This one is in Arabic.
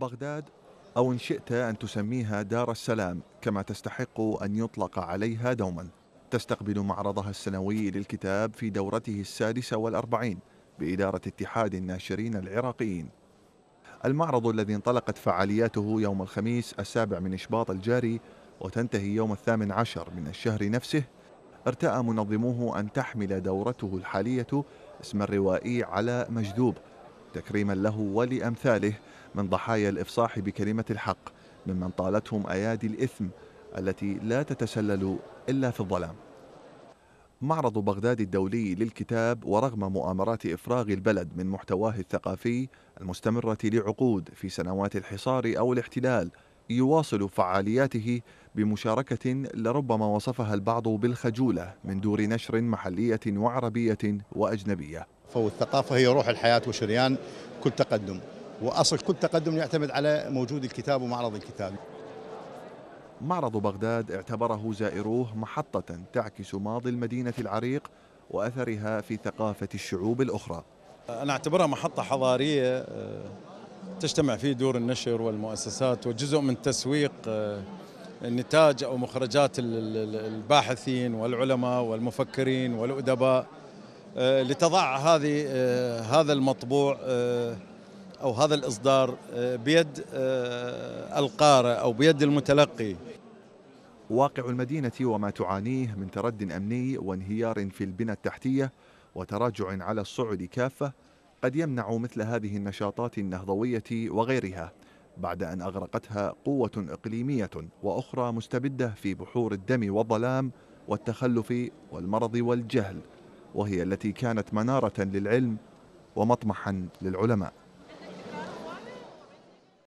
بغداد أو إن شئت أن تسميها دار السلام كما تستحق أن يطلق عليها دوما تستقبل معرضها السنوي للكتاب في دورته السادسة والأربعين بإدارة اتحاد الناشرين العراقيين المعرض الذي انطلقت فعالياته يوم الخميس السابع من شباط الجاري وتنتهي يوم الثامن عشر من الشهر نفسه ارتأى منظموه أن تحمل دورته الحالية اسم الروائي على مجذوب تكريما له ولأمثاله من ضحايا الإفصاح بكلمة الحق ممن طالتهم أيادي الإثم التي لا تتسلل إلا في الظلام معرض بغداد الدولي للكتاب ورغم مؤامرات إفراغ البلد من محتواه الثقافي المستمرة لعقود في سنوات الحصار أو الاحتلال يواصل فعالياته بمشاركة لربما وصفها البعض بالخجولة من دور نشر محلية وعربية وأجنبية فالثقافة هي روح الحياة وشريان كل تقدم وأصل كل تقدم يعتمد على موجود الكتاب ومعرض الكتاب معرض بغداد اعتبره زائروه محطة تعكس ماضي المدينة العريق وأثرها في ثقافة الشعوب الأخرى أنا أعتبرها محطة حضارية آه، تجتمع فيه دور النشر والمؤسسات وجزء من تسويق آه، نتاج أو مخرجات الباحثين والعلماء والمفكرين والأدباء آه، لتضع هذه آه، هذا المطبوع آه، او هذا الاصدار بيد القارئ او بيد المتلقي. واقع المدينه وما تعانيه من ترد امني وانهيار في البنى التحتيه وتراجع على الصعد كافه قد يمنع مثل هذه النشاطات النهضويه وغيرها بعد ان اغرقتها قوه اقليميه واخرى مستبده في بحور الدم والظلام والتخلف والمرض والجهل وهي التي كانت منارة للعلم ومطمحا للعلماء